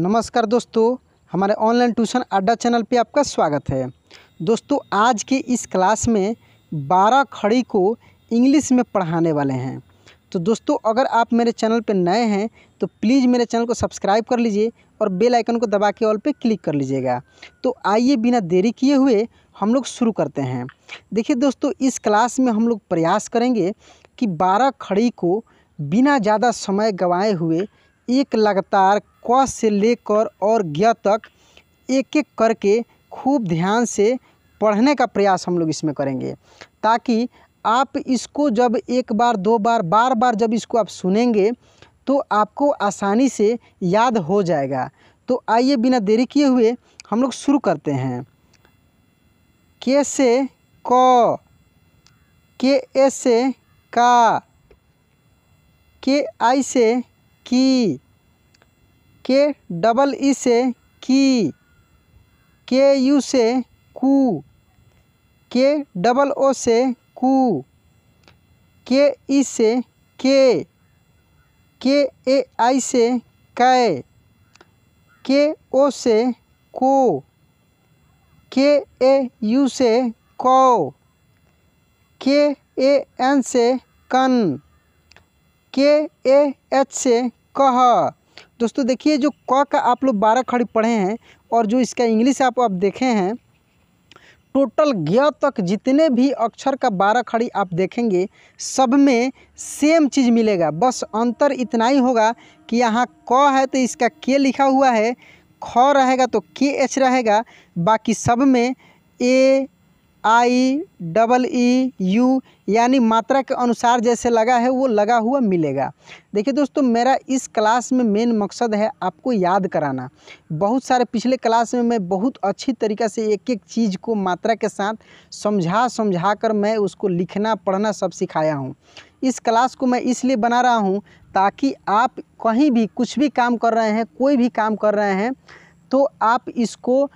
नमस्कार दोस्तों हमारे ऑनलाइन ट्यूशन अड्डा चैनल पे आपका स्वागत है दोस्तों आज के इस क्लास में बारह खड़ी को इंग्लिश में पढ़ाने वाले हैं तो दोस्तों अगर आप मेरे चैनल पे नए हैं तो प्लीज़ मेरे चैनल को सब्सक्राइब कर लीजिए और बेल आइकन को दबा के ऑल पे क्लिक कर लीजिएगा तो आइए बिना देरी किए हुए हम लोग शुरू करते हैं देखिए दोस्तों इस क्लास में हम लोग प्रयास करेंगे कि बारह खड़ी को बिना ज़्यादा समय गंवाए हुए एक लगातार क से लेकर और ज्ञ तक एक एक करके खूब ध्यान से पढ़ने का प्रयास हम लोग इसमें करेंगे ताकि आप इसको जब एक बार दो बार बार बार जब इसको आप सुनेंगे तो आपको आसानी से याद हो जाएगा तो आइए बिना देरी किए हुए हम लोग शुरू करते हैं के से क के ए से का के आई से की के डबल ई से की के यू से कू के डबल ओ से कू के ई से के के ए आई से कै के ओ से को के ए यू से कौ के ए एन से कन के ए एच से कह दोस्तों देखिए जो क का आप लोग बारह खड़ी पढ़े हैं और जो इसका इंग्लिश आप आप देखे हैं टोटल ज्ञ तक जितने भी अक्षर का बारह खड़ी आप देखेंगे सब में सेम चीज़ मिलेगा बस अंतर इतना ही होगा कि यहाँ क है तो इसका के लिखा हुआ है ख रहेगा तो के एच रहेगा बाकी सब में ए आई डबल ई यू यानी मात्रा के अनुसार जैसे लगा है वो लगा हुआ मिलेगा देखिए दोस्तों मेरा इस क्लास में मेन मकसद है आपको याद कराना बहुत सारे पिछले क्लास में मैं बहुत अच्छी तरीक़े से एक एक चीज़ को मात्रा के साथ समझा समझा कर मैं उसको लिखना पढ़ना सब सिखाया हूँ इस क्लास को मैं इसलिए बना रहा हूँ ताकि आप कहीं भी कुछ भी काम कर रहे हैं कोई भी काम कर रहे हैं तो आप इसको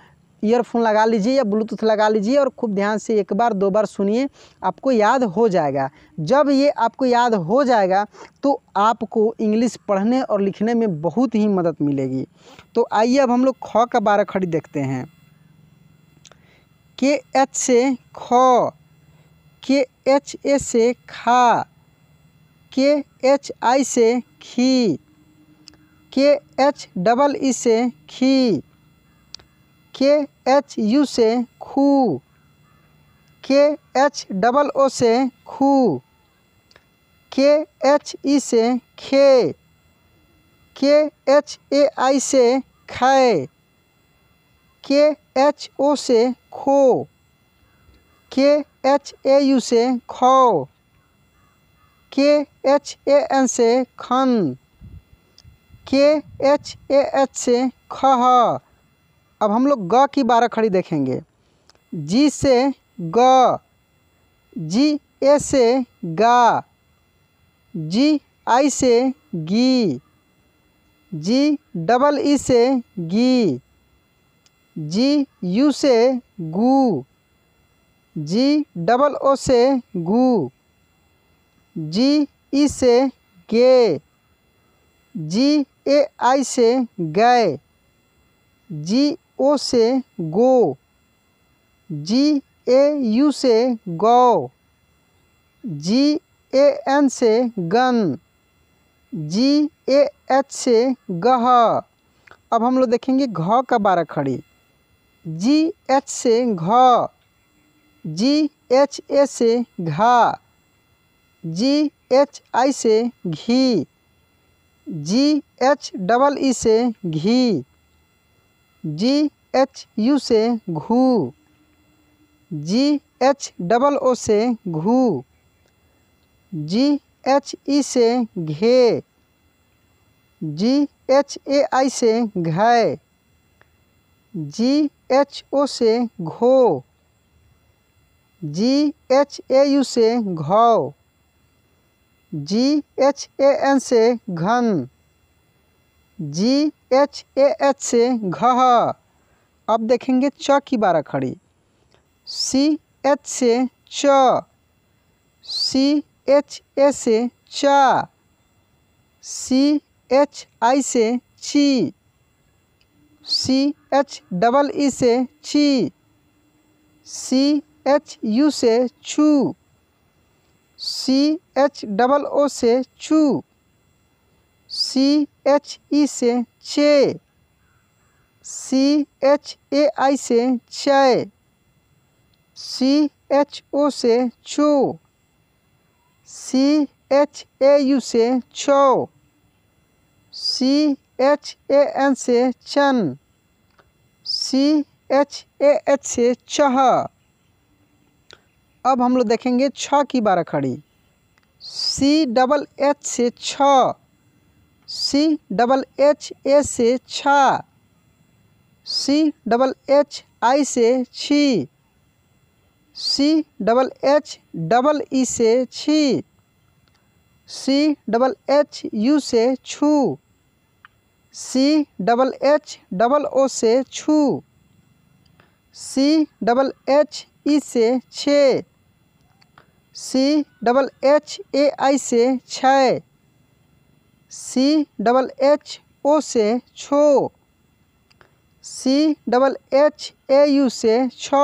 ईयरफोन लगा लीजिए या ब्लूटूथ लगा लीजिए और खूब ध्यान से एक बार दो बार सुनिए आपको याद हो जाएगा जब ये आपको याद हो जाएगा तो आपको इंग्लिश पढ़ने और लिखने में बहुत ही मदद मिलेगी तो आइए अब हम लोग ख का बारह खड़ी देखते हैं के एच से ख के एच ए से खा के एच आई से खी के एच डबल ई से खी के एच यू से खू के एच डबल ओ से खू के एच ई से खे के एच ए आई से खाए के एच ओ से खो के एच ए यू से खो के एच ए एन से खन के एच ए एच से खहा अब हम लोग ग की बारह खड़ी देखेंगे जी से ग जी ए से गा जी आई से गी जी डबल ई से गी जी यू से गू जी डबल ओ से गू जी ई से गे जी ए आई से गए जी ओ से गो जी ए यू से गौ जी ए एन से गन जी ए एच से गह अब हम लोग देखेंगे घ का बारह खड़ी जी एच से घ जी एच ए से घा जी एच आई से घी जी एच डबल ई से घी जी एच यू से घू जी एच डबल ओ से घू जी एच ई से घे जी एच ए आई से घय जी एच ओ से घो जी एच ए यू से घाव जी एच ए एन से घन जी एच ए एच से घ अब देखेंगे च की बारह खड़ी सी एच से च सी एच ए से चा सी एच आई से ची सी एच डबल ई से ची सी एच यू से छू सी एच डबल ओ से छू सी एच ई से छः सी एच ए आई से छः सी एच ओ से छो सी एच ए यू से छो सी एच ए एन से चन सी एच ए एच से छह अब हम लोग देखेंगे छ की बारह खड़ी सी डबल एच से छ सी डबल एच ए से छा सी डबल एच आई से छी C double H double E से छी सी डबल एच यू से छू C double H double O से छू सी डबल एच ई से छे सी डबल एच ए आई से छः सी डबल एच ओ से छो C double H A U से छो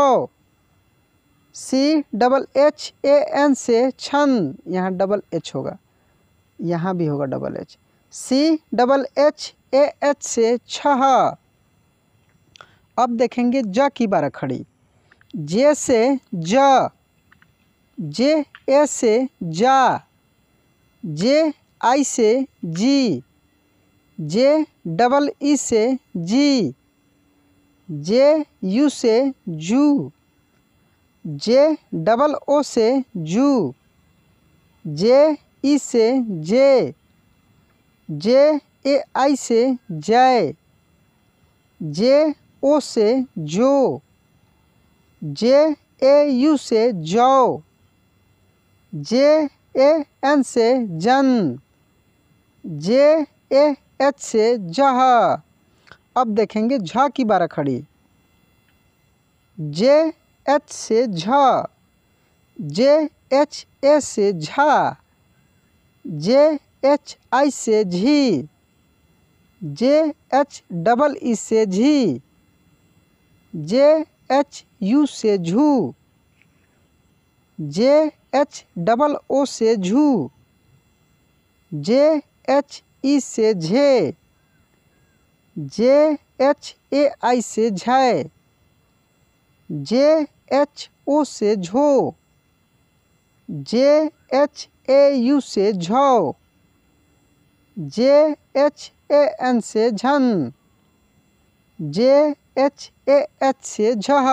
C double H A N से छन यहाँ डबल एच होगा यहाँ भी होगा double H C double H A H से छह अब देखेंगे ज की बारह खड़ी जे से ज जे ए से जा जे आई से जी जे डबल ई से जी जे यू से जू जे डबल ओ से जू जे ई से जे जे ए आई से जय जे ओ से जो जे ए यू से जौ जे ए एन से जन जे ए एच से जह अब देखेंगे झ की बारह खड़ी जे एच से झ जे एच ए से झा जे एच आई से झी जे एच डबल ई से झी जे एच यू से झू जे एच डबल ओ से झू जे एच ई से झे जे एच ए आई से झय जे एच ओ से झो जे एच ए यू से झो जे एच ए एन से झन जे एच ए एच से झह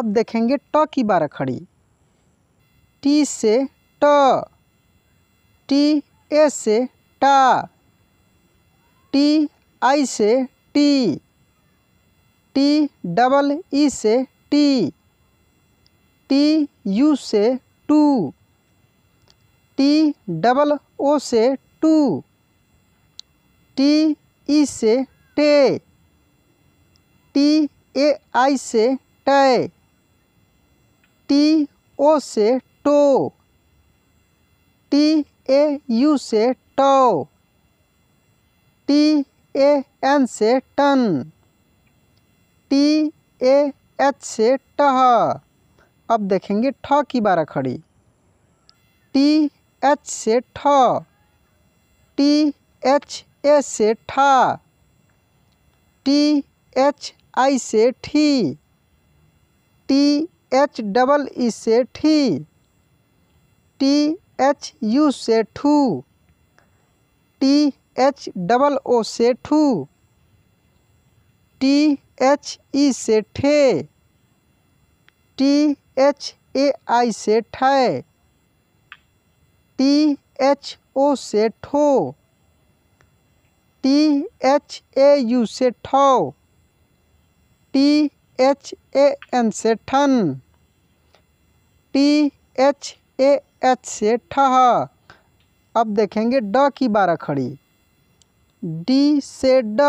अब देखेंगे ट की बारह खड़ी टी से ट टी ए से टा टी आई से टी टी डबल ई से टी टी यू से टू टी डबल ओ से टू टी ई से टे टी ए आई से टे टी ओ से टो टी ए यू से टॉ टी ए एन से टन टी ए एच से टह अब देखेंगे ठ की बारह खड़ी टी एच से ठ टी एच ए से ठा टी एच आई से ठी टी एच डबल ई से ठी टी एच यू सेठू टी एच डबल ओ ठू टी एच ई सेठे टी एच ए आई सेठ है टी एच ओ सेठो टी एच ए यू ठो टी एच ए एन सेठन टी एच ए एच से ठह अब देखेंगे ड की बारह खड़ी डी से ड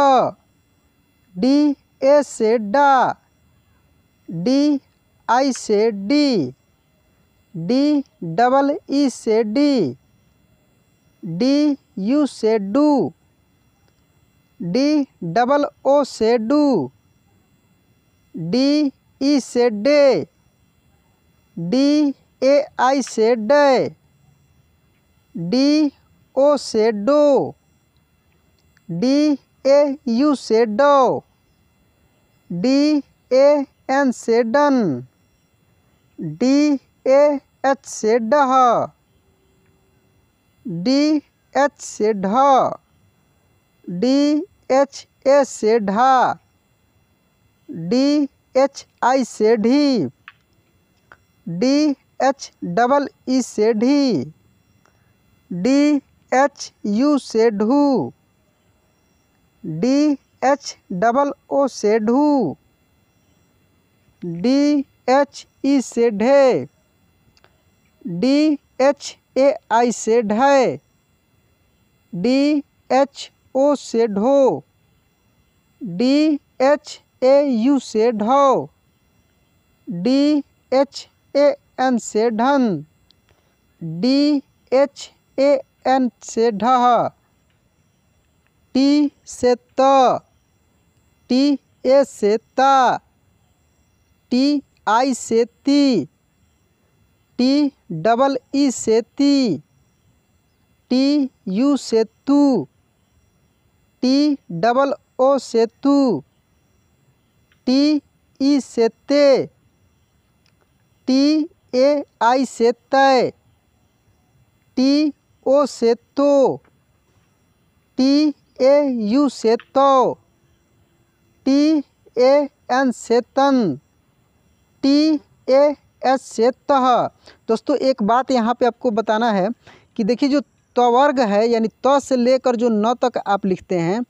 डी ए से डा डी आई से डी डी डबल ई से डी डी यू से डू डी डबल ओ से डू डी ई से डे डी ए आई से डय डी ओ से डो डी ए यू से डो डी ए एन से डन डी ए एच से डह डी एच से ढ डी एच ए से ढा डी एच आई से ढी डी एच डबल ई से ढी डी एच यू से ढू डी एच डबल ओ से ढू डी एच ई से ढे डी एच ए आई से ढय डी एच ओ से ढो डी एच ए यू से ढो डी एच ए एन से ढन डी एच ए एन से ढह टी से त टी ए से ता टी आई से ती टी डबल ई से ती टी यू से तू टी डबल ओ से तू टी ई से ते टी ए आई से तय टी ओ से तो टी ए यू से तो टी ए एन से तन टी ए एस से तह दोस्तों एक बात यहाँ पे आपको बताना है कि देखिए जो त्वर्ग है यानी त से लेकर जो न तक आप लिखते हैं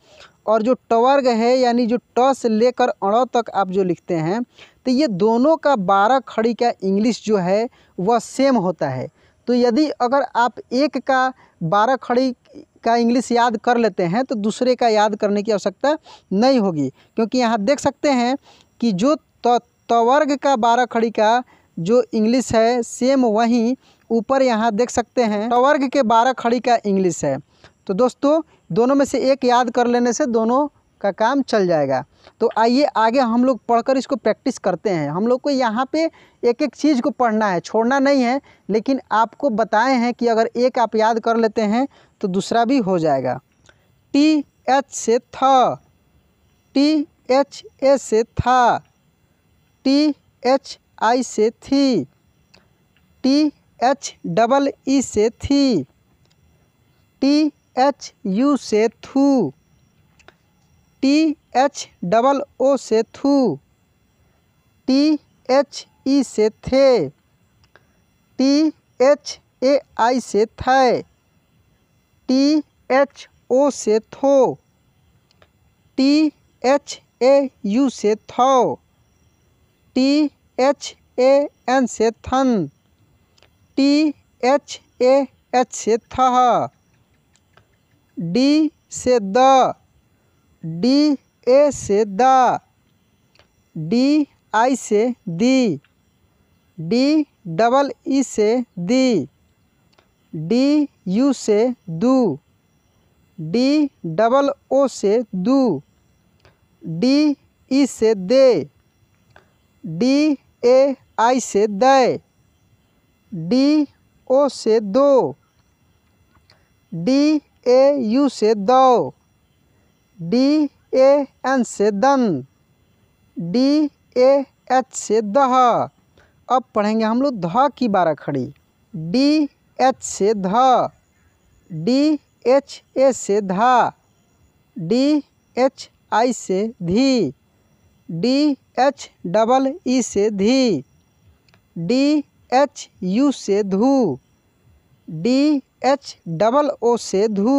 और जो टवर्ग है यानी जो ट से लेकर अण तक आप जो लिखते हैं तो ये दोनों का बारह खड़ी का इंग्लिश जो है वह सेम होता है तो यदि अगर आप एक का बारह खड़ी का इंग्लिश याद कर लेते हैं तो दूसरे का याद करने की आवश्यकता नहीं होगी क्योंकि यहाँ देख सकते हैं कि जो तवर्ग का बारह खड़ी का जो इंग्लिश है सेम वहीं ऊपर यहाँ देख सकते हैं टवर्ग के बारह खड़ी का इंग्लिश है तो दोस्तों दोनों में से एक याद कर लेने से दोनों का काम चल जाएगा तो आइए आगे हम लोग पढ़कर इसको प्रैक्टिस करते हैं हम लोग को यहाँ पे एक एक चीज़ को पढ़ना है छोड़ना नहीं है लेकिन आपको बताए हैं कि अगर एक आप याद कर लेते हैं तो दूसरा भी हो जाएगा टी एच से थ टी एच ए से था टी एच आई से थी टी एच डबल ई से थी टी एच यू से थू टी एच डबल ओ से थू टी एच ई से थे टी एच ए आई से थे टी एच ओ से थो टी एच ए यू से थो टी एच ए एन से थन टी एच ए एच से थह डी से द डी ए से द डी आई से दी डी डबल ई से दी डी यू से दू डी डबल ओ से दू डी ई से दे डी ए आई से दे डी ओ से दो डी ए यू से दो डी ए एन से दन डी ए एच से दह अब पढ़ेंगे हम लोग ध की बारह खड़ी डी एच से ध डी एच ए से धा डी एच आई से धी डी एच डबल ई से धी डी एच यू से धू डी एच डबल ओ से धू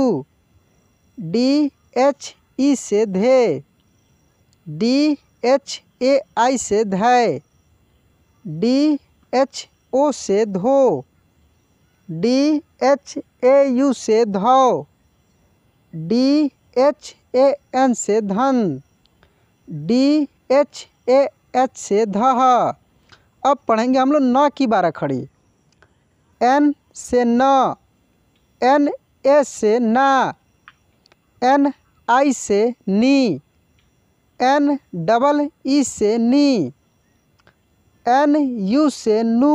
डी एच ई से धे डी एच ए आई से धय डी एच ओ से धो डी एच ए यू से धौ डी एच ए एन से धन डी एच ए एच से धह अब पढ़ेंगे हम लोग न की बारह खड़ी एन से न एन ए से ना एन आई से नी एन डबल ई से नी एन यू से नू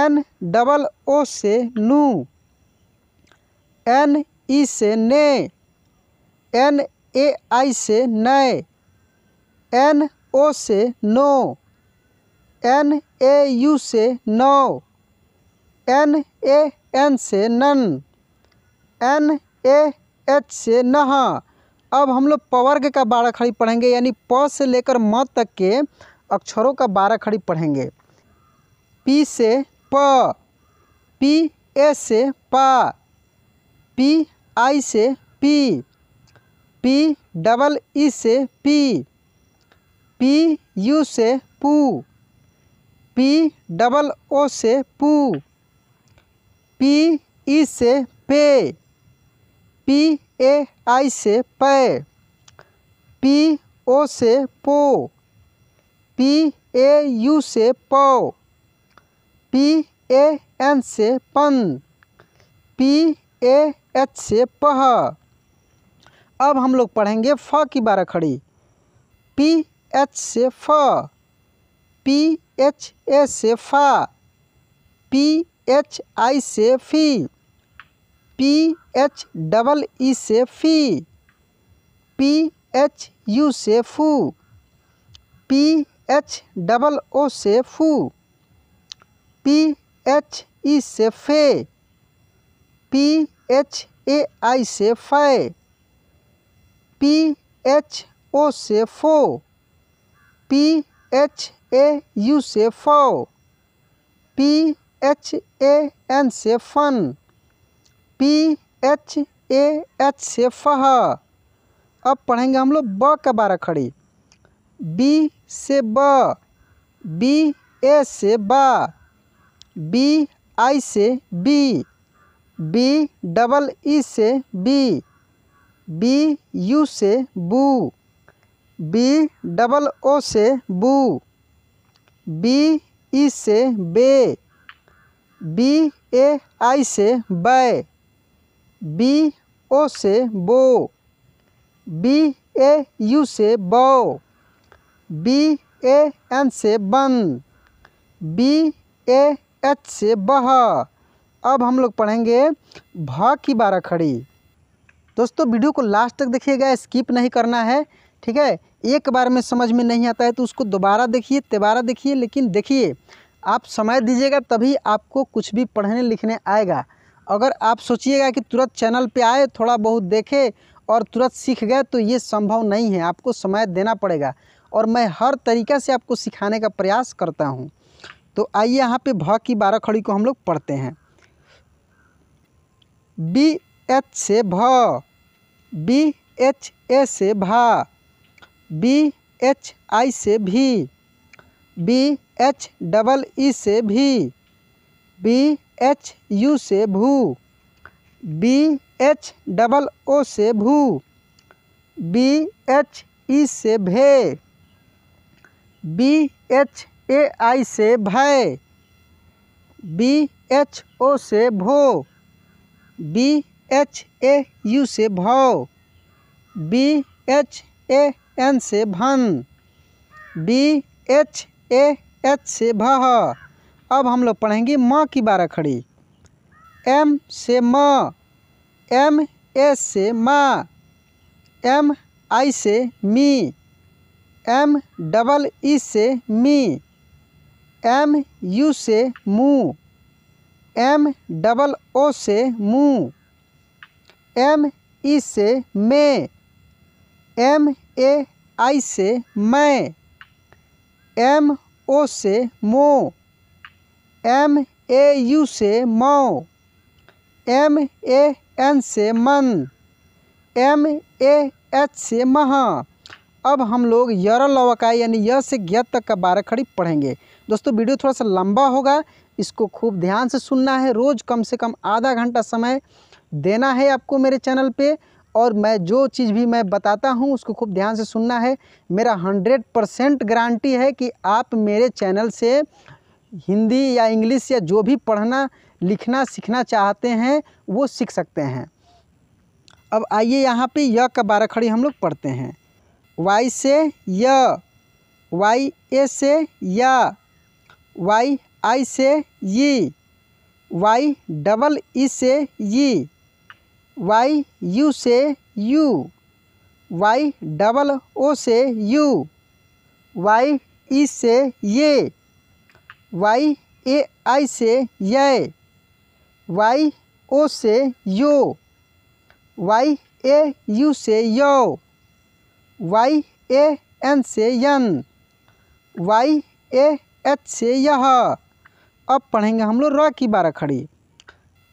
एन डबल ओ से नू एन ई से ने एन ए आई से नए एन ओ से नो एन ए यू से नौ एन ए एन से नन एन ए एच से नहा अब हम लोग पवर्ग का बारह खड़ी पढ़ेंगे यानी प से लेकर म तक के अक्षरों का बारह खड़ी पढ़ेंगे पी से प पी ए से पा पी आई से पी पी डबल ई से पी पी यू से पू पी डबल ओ से पू पी ई से पे पी ए आई से पै पी ओ से पो पी ए यू से पौ पी ए एन से पन पी ए एच से पह अब हम लोग पढ़ेंगे फ की बारह खड़ी पी एच से फ पी एच ए से फा पी एच आई से फी पी एच डबल ई से फी पी एच यू से फू पी एच डबल ओ से फू पी एच ई से फे पी एच ए आई से फे पी एच ओ से फो पी एच ए यू से फो पी एच ए एन से फन पी एच ए एच से फह अब पढ़ेंगे हम लोग ब का बारह खड़ी बी से ब बी ए से बा बी आई से बी बी डबल ई से बी बी यू से बू बी डबल ओ से बू बी ई से बे बी ए आई से बै बी ओ से बो बी ए यू से बो बी ए एन से बन बी ए एच से बह अब हम लोग पढ़ेंगे भ की बारह खड़ी दोस्तों वीडियो को लास्ट तक देखिएगा स्किप नहीं करना है ठीक है एक बार में समझ में नहीं आता है तो उसको दोबारा देखिए तिबारा देखिए लेकिन देखिए आप समय दीजिएगा तभी आपको कुछ भी पढ़ने लिखने आएगा अगर आप सोचिएगा कि तुरंत चैनल पे आए थोड़ा बहुत देखे और तुरंत सीख गए तो ये संभव नहीं है आपको समय देना पड़ेगा और मैं हर तरीक़ा से आपको सिखाने का प्रयास करता हूँ तो आइए यहाँ पे भ की बारह खड़ी को हम लोग पढ़ते हैं बी एच से भ बी एच ए से भा बी एच आई से भी बी एच डबल ई से भी बी एच यू से भू बी एच डबल ओ से भू बी एच ई से भे बी एच ए आई से भय बी एच ओ से भो बी एच ए यू से भौ बी एच ए एन से भन बी एच ए एच से भ अब हम लोग पढ़ेंगे म की बारह खड़ी एम से म एम एस से मा एम आई से मी एम डबल ई से मी एम यू से मू एम डबल ओ से मू एम ई से मे एम ए आई से मैं एम ओ से मो एम ए यू से मौ एम ए एन से मन एम ए एच से महा अब हम लोग यर लवकाय यानी य से ज्ञ तक का बारह खड़ी पढ़ेंगे दोस्तों वीडियो थोड़ा सा लंबा होगा इसको खूब ध्यान से सुनना है रोज़ कम से कम आधा घंटा समय देना है आपको मेरे चैनल पे और मैं जो चीज़ भी मैं बताता हूँ उसको खूब ध्यान से सुनना है मेरा हंड्रेड परसेंट गारंटी है कि आप मेरे चैनल से हिंदी या इंग्लिश या जो भी पढ़ना लिखना सीखना चाहते हैं वो सीख सकते हैं अब आइए यहाँ पे य का बारह खड़ी हम लोग पढ़ते हैं वाई से य वाई ए से या वाई आई से यी वाई डबल ई से यी वाई यू से यू वाई डबल ओ से यू वाई ई से ये वाई ए आई से ये वाई ओ से यो वाई ए यू से यो वाई ए एन से यन वाई ए एच से यह अब पढ़ेंगे हम लोग र की बारह खड़ी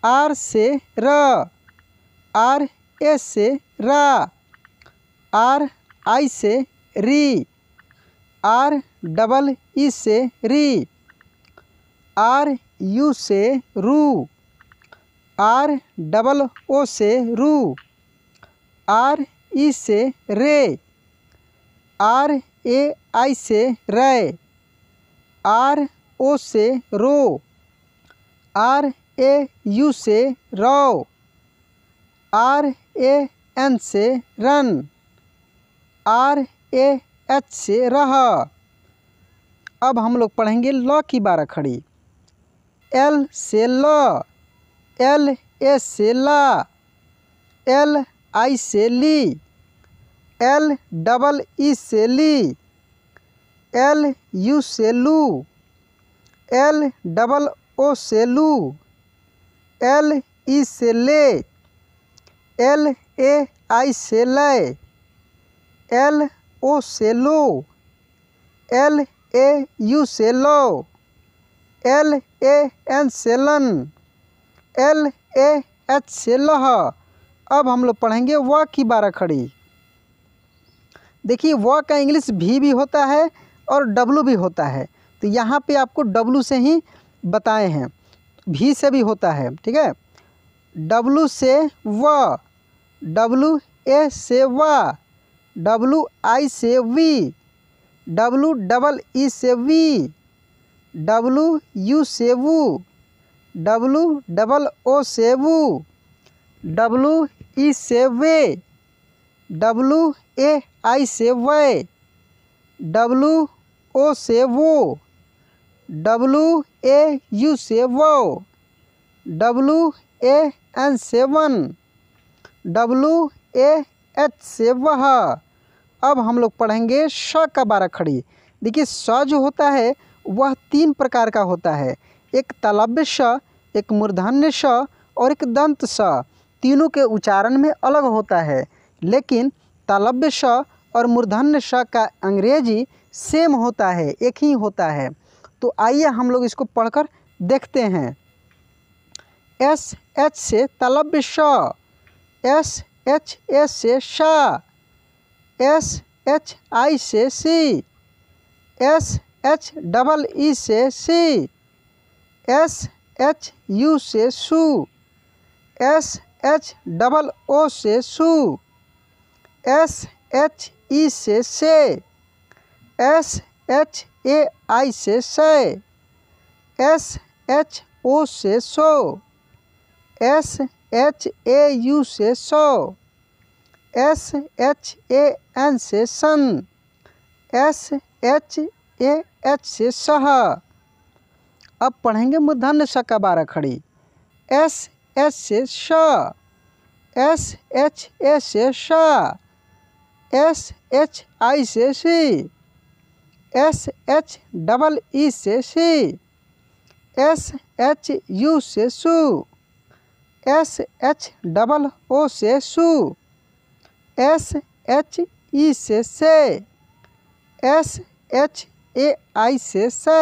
आर से र आर एस से रा आर आई से री आर डबल ई से री आर यू से रू आर डबल ओ से रू आर ई से रे आर ए आई से रे आर ओ से रो आर ए यू से रो आर ए एन से रन आर ए एच से रह अब हम लोग पढ़ेंगे ल की बारह खड़ी एल से ल एल ए से ला एल आई से ली एल डबल ई से ली एल यू से लू एल डबल ओ से लू एल ई e से ले एल ए आई से लय एल ओ से लो एल ए यू से लो एल ए एन से लन एल ए एच से लह अब हम लोग पढ़ेंगे व की बारह खड़ी देखिए व का इंग्लिश भी भी होता है और डब्लू भी होता है तो यहाँ पे आपको डब्लू से ही बताए हैं भी से भी होता है ठीक है डब्लू से व डब्लू ए से डब्लू आई से वी डब्लू डबल e ई से वी डब्लू यू से वू डब्लू डबल ओ से वू डब्लू e ई से वे डब्लू ए आई से वे डब्लू ओ से वो डब्लू ए यू से वो डब्लू ए एन सेवन डब्लू ए एच से वह अब हम लोग पढ़ेंगे श का बारह खड़ी देखिए स जो होता है वह तीन प्रकार का होता है एक तलब्य श एक मूर्धन्य स और एक दंत श तीनों के उच्चारण में अलग होता है लेकिन तलब्य श और मूर्धन्य श का अंग्रेजी सेम होता है एक ही होता है तो आइए हम लोग इसको पढ़कर देखते हैं एस एच से तलब्य श एस एच एस से शाह एस एच आई से सी एस एच डबल ई से सी एस एच यू से सू एस एच डबल ओ से सू एस एच ई से से एस एच ए आई से से एस एच ओ से सो एस एच ए यू से सौ एस एच ए एन से सन एस एच ए एच से सह अब पढ़ेंगे मुद्धन स का बारह खड़ी एस एच से श एस एच ए से श एस एच आई से सी एस एच डबल ई से सी एस एच यू से सू एस एच डबल ओ से सु एस एच ई से से एस एच ए आई से से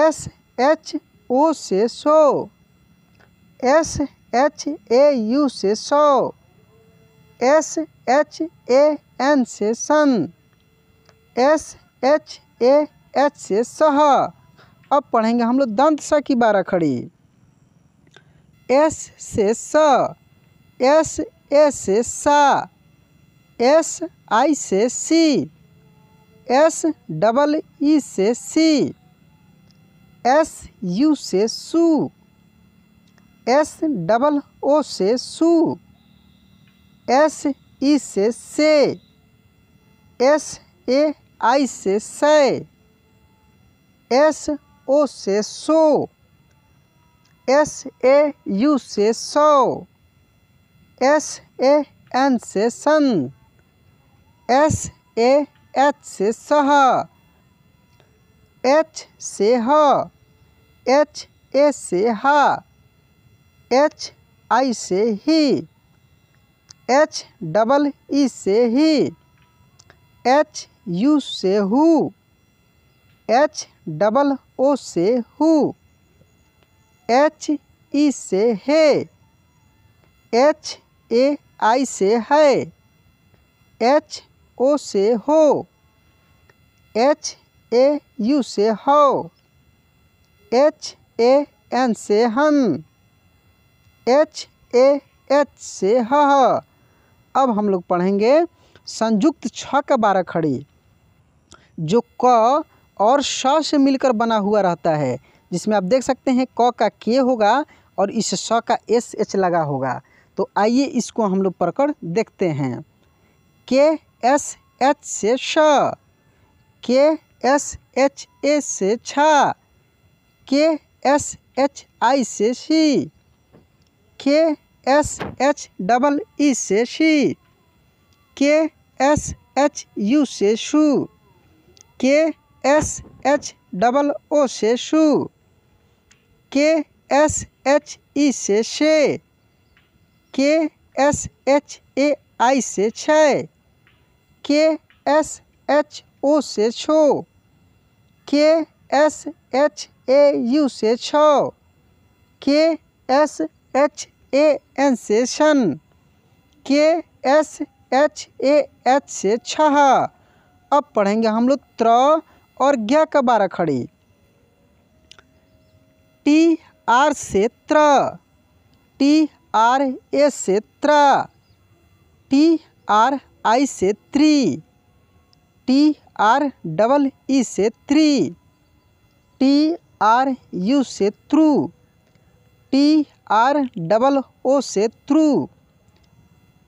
एस एच ओ से सो एस एच ए यू से सौ एस एच ए एन से सन एस एच ए एच से सह अब पढ़ेंगे हम लोग दंत स की बारह खड़ी एस से स एस ए से सा एस आई से सी एस डबल ई से सी एस यू से सु एस डबल ओ से सु एस ई से से एस ए आई से से एस ओ से सो एस ए यू से सौ एस ए एन से सन एस ए एच से सह एच से ह एच ए से हा एच आई से ही एच डबल ई से ही एच यू से हु एच डबल ओ से हु एच ई से है एच ए आई से है एच ओ से हो एच ए यू से हो एच ए एन से हन एच ए एच से ह अब हम लोग पढ़ेंगे संयुक्त छ का बारह खड़ी जो क और श से मिलकर बना हुआ रहता है जिसमें आप देख सकते हैं क का के होगा और इस स का एस एच लगा होगा तो आइए इसको हम लोग पढ़कर देखते हैं के एस एच से श के एस एच ए से छ के एस एच आई से सी के एस एच डबल ई से सी के एस एच यू से शू के एस एच डबल ओ से शू के एस एच ई से शे के एस एच ए आई से छः के एस एच ओ से छो के एस एच ए यू से छ के एस एच ए एन से शन के एस एच ए एच से छ अब पढ़ेंगे हम लोग त्र और ज्ञा का बारह खड़ी टी आर से त्र टी आर ए से त्र टी आर आई से त्री टी आर डबल ई से त्री टी आर यू से थ्रू टी आर डबल ओ से थ्रू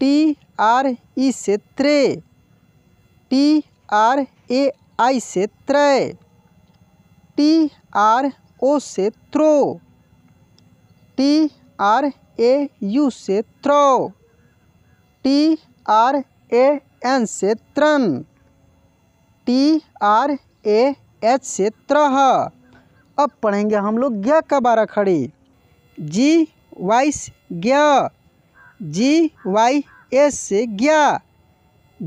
टी आर ई से त्रे टी आर ए आई से त्रय टी आर ओ से थ्रो टी आर ए यू से थ्रो टी आर ए एन से त्रन टी आर ए एच से त्रह अब पढ़ेंगे हम लोग ज्ञ का बारह खड़ी जी वाई से ग्य जी वाई एस से ज्ञा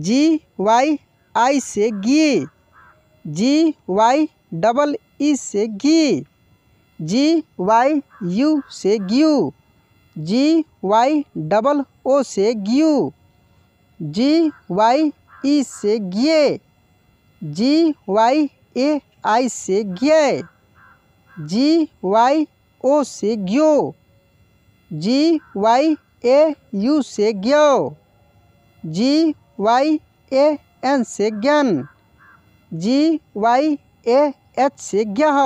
जी वाई आई से घी जी वाई डबल ई से घी जी वाई यू से ग्यू जी वाई डबल ओ से ग्यू जी वाई ई से गे जी वाई ए आई से गे जी वाई ओ से ग्यो जी वाई ए यू से ग्यो जी वाई ए एन से ज्ञान जी वाई ए एच से ग्यह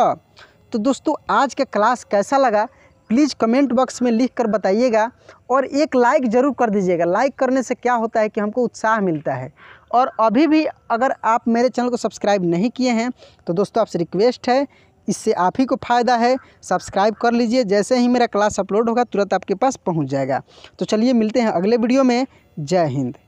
तो दोस्तों आज का क्लास कैसा लगा प्लीज़ कमेंट बॉक्स में लिख कर बताइएगा और एक लाइक ज़रूर कर दीजिएगा लाइक करने से क्या होता है कि हमको उत्साह मिलता है और अभी भी अगर आप मेरे चैनल को सब्सक्राइब नहीं किए हैं तो दोस्तों आपसे रिक्वेस्ट है इससे आप ही को फ़ायदा है सब्सक्राइब कर लीजिए जैसे ही मेरा क्लास अपलोड होगा तुरंत आपके पास पहुँच जाएगा तो चलिए मिलते हैं अगले वीडियो में जय हिंद